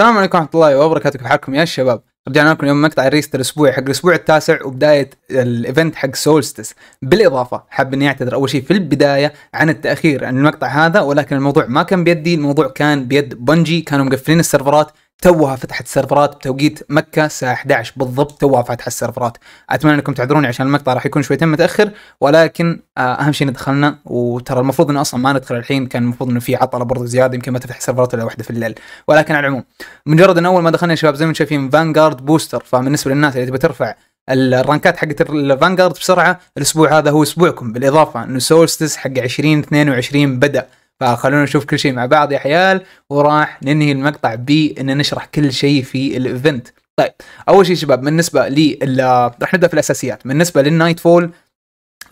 السلام عليكم ورحمة الله وبركاته كيف حالكم يا شباب؟ رجعنا لكم اليوم مقطع ريست الاسبوعي حق الاسبوع التاسع وبداية الايفنت حق سولستس، بالاضافة حاب اني اعتذر اول شيء في البداية عن التأخير عن المقطع هذا ولكن الموضوع ما كان بيدي، الموضوع كان بيد بنجي كانوا مقفلين السيرفرات توها فتحت السيرفرات بتوقيت مكه الساعه 11 بالضبط توها فتحت السيرفرات اتمنى انكم تعذروني عشان المقطع راح يكون شويتين متاخر ولكن آه، اهم شيء دخلنا وترى المفروض انه اصلا ما ندخل الحين كان المفروض انه في عطله برضو زياده يمكن ما تفتح السيرفرات الا واحده في الليل ولكن على العموم مجرد ان اول ما دخلنا يا شباب زي ما انتم شايفين فانغارد بوستر فبالنسبه للناس اللي تبي ترفع الرانكات حقت الفانغارد بسرعه الاسبوع هذا هو اسبوعكم بالاضافه انه سولستس حق 2022 بدا فخلونا نشوف كل شيء مع بعض يا عيال وراح ننهي المقطع بان نشرح كل شيء في الايفنت طيب اول شيء شباب بالنسبه لل راح نبدا في الاساسيات بالنسبه للنايت فول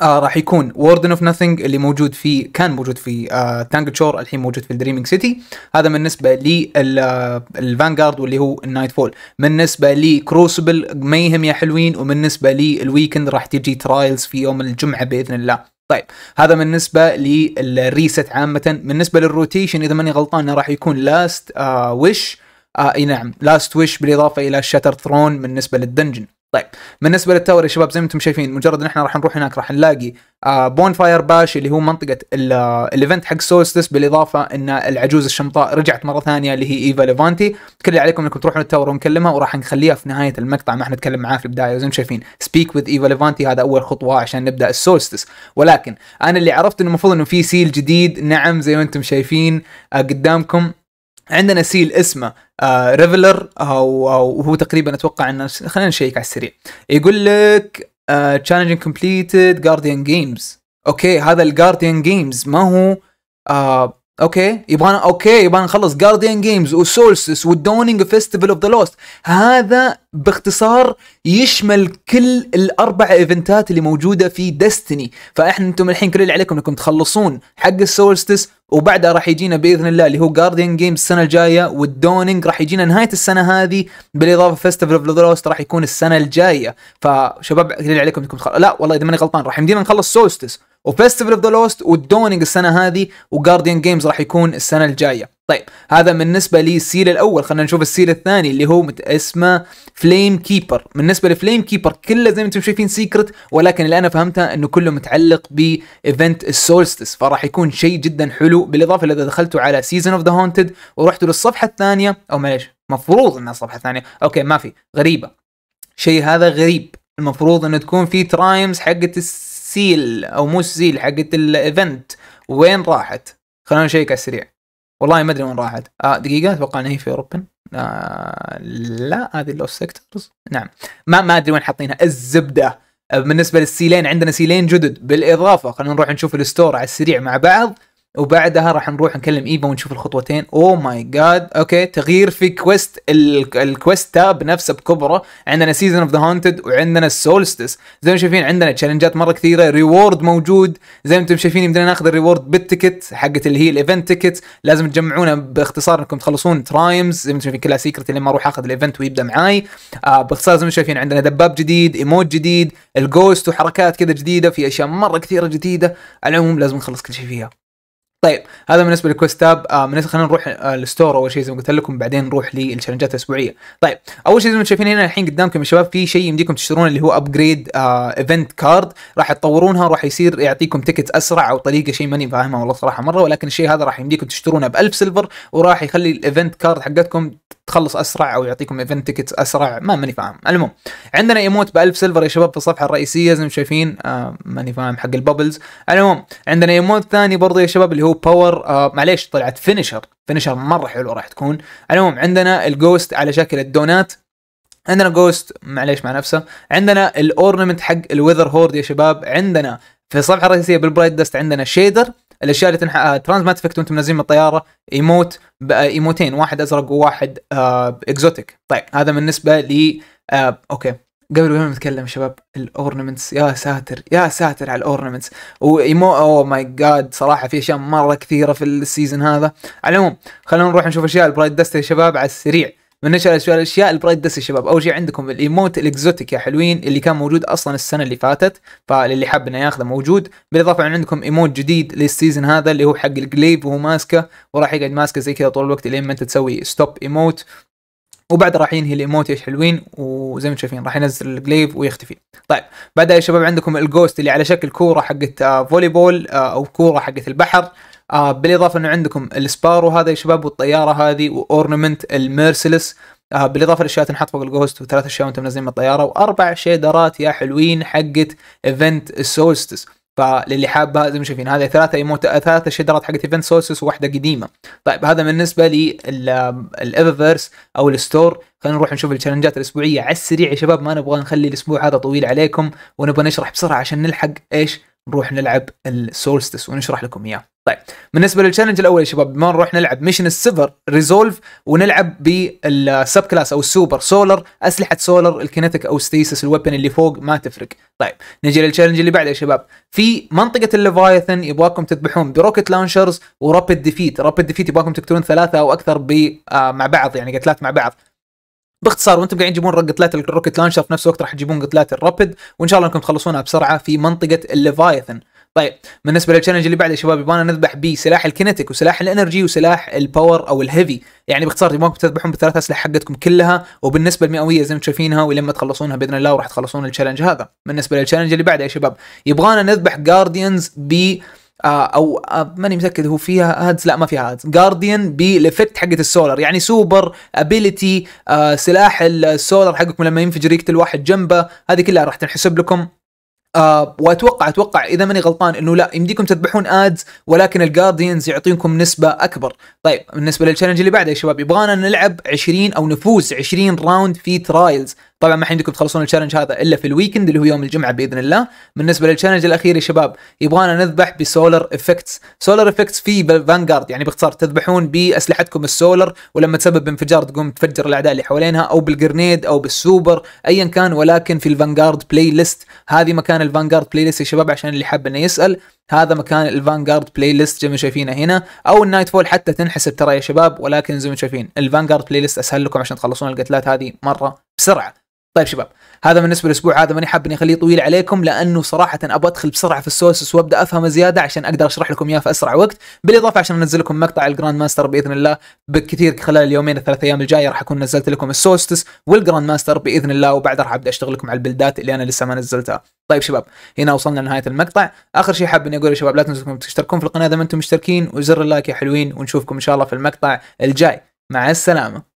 آه راح يكون ووردن اوف نثينج اللي موجود في كان موجود في آه تانج شور الحين موجود في الدريمينج سيتي هذا بالنسبه للفانجارد آه، واللي هو النايت فول بالنسبه لكروسبل ميهم يا حلوين وبالنسبه للويكند راح تجي ترايلز في يوم الجمعه باذن الله طيب هذا بالنسبه للريست عامه بالنسبه للروتيشن اذا ماني غلطان راح يكون لاست آه، وش آه، اي نعم لاست ويش بالاضافه الى شاتر ثرون بالنسبه للدنجن طيب بالنسبه للتاور يا شباب زي ما انتم شايفين مجرد ان احنا راح نروح هناك راح نلاقي بون فاير باش اللي هو منطقه الايفنت آه، حق سولستس بالاضافه ان العجوز الشمطاء رجعت مره ثانيه اللي هي ايفا ليفانتي كل اللي عليكم انكم تروحون التاور ونكلمها وراح نخليها في نهايه المقطع ما احنا نتكلم معاها في البدايه زي ما شايفين سبيك وذ ايفا ليفانتي هذا اول خطوه عشان نبدا السولستس ولكن انا اللي عرفت انه المفروض انه في سيل جديد نعم زي ما انتم شايفين آه، قدامكم عندنا سيل اسمه آه ريفلر او هو تقريبا اتوقع انه خلينا نشيك على السريع يقول لك تشالنجينج كومبليتد جارديان جيمز اوكي هذا الجارديان جيمز ما هو آه اوكي يبغانا اوكي يبغانا نخلص جارديان جيمز وسولسس والدونينج فيستيفال اوف ذا لوست هذا باختصار يشمل كل الاربع ايفنتات اللي موجوده في ديستني فاحنا انتم الحين كل اللي عليكم انكم تخلصون حق السولستس وبعدها راح يجينا باذن الله اللي هو جارديان جيمز السنه الجايه والدونينج راح يجينا نهايه السنه هذه بالاضافه فيستيفال اوف ذا لوست راح يكون السنه الجايه فشباب كل اللي عليكم انكم تخلص لا والله اذا ماني غلطان راح يمدينا نخلص سولستس وفيستيفال اوف ذا لوست والدونينج السنه هذه وجارديان جيمز راح يكون السنه الجايه طيب هذا بالنسبه للسيل الاول خلينا نشوف السيل الثاني اللي هو اسمه فليم كيبر بالنسبه لفليم كيبر كله زي ما انتم شايفين سيكرت ولكن اللي انا فهمته انه كله متعلق بايفنت السولستس فراح يكون شيء جدا حلو بالاضافه اذا دخلتوا على سيزون اوف ذا هونتد ورحتوا للصفحه الثانيه او معليش مفروض انها الصفحه الثانيه اوكي ما في غريبه شيء هذا غريب المفروض انه تكون في ترايمز حقت السيل او مو السيل حقت الايفنت وين راحت خلونا نشيك على السريع والله ما ادري وين راحت آه دقيقه اتوقع ان هي في اوروبا آه لا هذه لو سيكتورز نعم ما ما ادري وين حاطينها الزبده آه، بالنسبه للسيلين عندنا سيلين جدد بالاضافه خلينا نروح نشوف الستور على السريع مع بعض وبعدها راح نروح نكلم ايفا ونشوف الخطوتين او ماي جاد اوكي تغيير في كويست الكويست تاب نفسه بكبره عندنا سيزون اوف ذا هانتد وعندنا السولستس زي ما شايفين عندنا تشالنجات مره كثيره ريورد موجود زي ما انتم شايفين بدنا ناخذ الريورد بالتيكت حقت اللي هي الايفنت تيكت لازم تجمعونه باختصار انكم تخلصون ترايمز زي ما انتم شايفين كلها سيكرت ما اروح اخذ الايفنت ويبدا معاي آه باختصار زي ما شايفين عندنا دباب جديد ايموت جديد الجوست وحركات كذا جديده في اشياء مره كثيره جديده على العموم لازم نخلص كل شيء فيها طيب هذا بالنسبه للكوستاب تاب آه خلينا نروح الستور آه، اول شيء زي ما قلت لكم بعدين نروح للتشالنجات الاسبوعيه طيب اول شيء زي ما شايفين هنا الحين قدامكم يا شباب في شيء يمديكم تشترونه اللي هو ابجريد ايفنت كارد راح تطورونها راح يصير يعطيكم تيكت اسرع او طريقه شيء ماني فاهمها والله صراحه مره ولكن الشيء هذا راح يمديكم تشترونه ب 1000 سيلفر وراح يخلي الايفنت كارد حقتكم تخلص اسرع او يعطيكم ايفنت تيكتس اسرع ما ماني فاهم المهم عندنا ايموت ب 1000 سيلفر يا شباب في الصفحه الرئيسيه زي ما شايفين آه ماني فاهم حق الببلز المهم عندنا ايموت ثاني برضه يا شباب اللي هو باور آه معليش طلعت فينشر فينشر مره حلو راح تكون المهم عندنا الجوست على شكل الدونات عندنا جوست معليش مع نفسه عندنا الاورنمنت حق الويذر هورد يا شباب عندنا في الصفحه الرئيسيه بالبرايت دست عندنا شيدر الاشياء اللي تنح ترانز مات افكت وانتم نازلين من الطياره ايموت آه، ايموتين واحد ازرق وواحد آه اكزوتيك طيب هذا بالنسبه ل آه اوكي قبل ما نتكلم شباب الاورنمنتس يا ساتر يا ساتر على الاورنمنتس وايمو او oh ماي جاد صراحه في اشياء مره كثيره في السيزون هذا على العموم خلونا نروح نشوف اشياء البرايد دست يا شباب على السريع من نشر الاشياء البرايت دس يا شباب اول شيء عندكم الايموت الاكزوتيك يا حلوين اللي كان موجود اصلا السنه اللي فاتت فاللي حاب انه ياخذه موجود بالاضافه عن عندكم ايموت جديد للسيزون هذا اللي هو حق الجليف وهو ماسكه وراح يقعد ماسكه زي كذا طول الوقت لين ما انت تسوي ستوب ايموت وبعد راح ينهي الايموت يا حلوين وزي ما شايفين راح ينزل الجليف ويختفي طيب بعدها يا شباب عندكم الجوست اللي على شكل كوره حقت فولي آه، بول آه، او كوره حقت البحر آه بالاضافه انه عندكم السبارو هذا يا شباب والطياره هذه واورنمنت الميرسلس آه بالاضافه للاشياء تنحط فوق الجوست وثلاث اشياء وانتم منزلين من الطياره واربع شيدرات يا حلوين حقت ايفنت السولستس فللي حابها زي ما شايفين هذه ثلاثة ايموت ثلاثة شيدرات حقت ايفنت سولستس وواحدة قديمة. طيب هذا بالنسبة للايفرفيرس او الستور، خلينا نروح نشوف التشالنجات الاسبوعية على السريع يا شباب ما نبغى نخلي الاسبوع هذا طويل عليكم ونبغى نشرح بسرعة عشان نلحق ايش؟ نروح نلعب السولستس ونشرح لكم اياه. طيب بالنسبه للتشالنج الاول يا شباب ما نروح نلعب ميشن السيفر ريزولف ونلعب بالسب كلاس او السوبر سولر اسلحه سولر الكينيتيك او ستيسس الويبن اللي فوق ما تفرق طيب نجي للتشالنج اللي بعده يا شباب في منطقه الليفايثن يبغاكم تذبحون بروكت لانشرز ورابيد ديفيت رابيد ديفيت يبغاكم تقتلون ثلاثه او اكثر ب آه، مع بعض يعني قتلات مع بعض باختصار وانتم قاعدين تجيبون قتلات الروكت لانشر في نفس الوقت راح تجيبون قتلات الرابيد وان شاء الله انكم تخلصونها بسرعه في منطقه الليفايثن طيب بالنسبه للتشالنج اللي بعده شباب يبغانا نذبح بسلاح الكينيتيك وسلاح الانرجي وسلاح الباور او الهيفي يعني باختصار يبغاكم تذبحون بالثلاث اسلحه حقتكم كلها وبالنسبه المئويه زي ما شايفينها ولما تخلصونها باذن الله وراح تخلصون التشالنج هذا بالنسبه للتشالنج اللي بعده يا شباب يبغانا نذبح جارديانز ب آه، او آه، ماني متاكد هو فيها هادز لا ما فيها هادز جارديان بالافكت حقه السولر يعني سوبر ابيلتي آه، سلاح السولر حقكم لما ينفجر يقتل واحد جنبه هذه كلها راح تنحسب لكم آه واتوقع اتوقع اذا ماني غلطان انه لا يمديكم تذبحون ادز ولكن الجارديانز يعطيكم نسبه اكبر طيب بالنسبه للتشالنج اللي بعده يا شباب يبغانا نلعب 20 او نفوز 20 راوند في ترايلز طبعا ما عندكم تخلصون التشالنج هذا الا في الويكند اللي هو يوم الجمعه باذن الله بالنسبه للتشالنج الاخير يا شباب يبغانا نذبح بسولر افكتس سولر افكتس في فانجارد يعني باختصار تذبحون باسلحتكم السولر ولما تسبب انفجار تقوم تفجر الاعداء اللي حوالينها او بالجرنيد او بالسوبر ايا كان ولكن في الفانجارد بلاي ليست هذه مكان الفانجارد بلاي ليست يا شباب عشان اللي حاب انه يسال هذا مكان الفانغارد بلاي ليست زي ما شايفينه هنا او النايت فول حتى تنحسب ترى يا شباب ولكن زي ما شايفين الفانغارد بلاي ليست اسهل لكم عشان تخلصون القتلات هذه مره بسرعه طيب شباب هذا بالنسبه للاسبوع هذا ماني حاب اني اخليه طويل عليكم لانه صراحه ابغى ادخل بسرعه في السورسس وابدا افهم زياده عشان اقدر اشرح لكم اياه في اسرع وقت بالاضافه عشان انزل لكم مقطع الجراند ماستر باذن الله بالكثير خلال اليومين الثلاث ايام الجايه راح اكون نزلت لكم السورسس والجراند ماستر باذن الله وبعدها راح ابدا اشتغل لكم على البلدات اللي انا لسه ما نزلتها طيب شباب هنا وصلنا لنهايه المقطع اخر شيء حاب اني اقول يا شباب لا تنسوا تشتركون في القناه اذا ما انتم مشتركين وزر اللايك يا حلوين ونشوفكم ان شاء الله في المقطع الجاي مع السلامه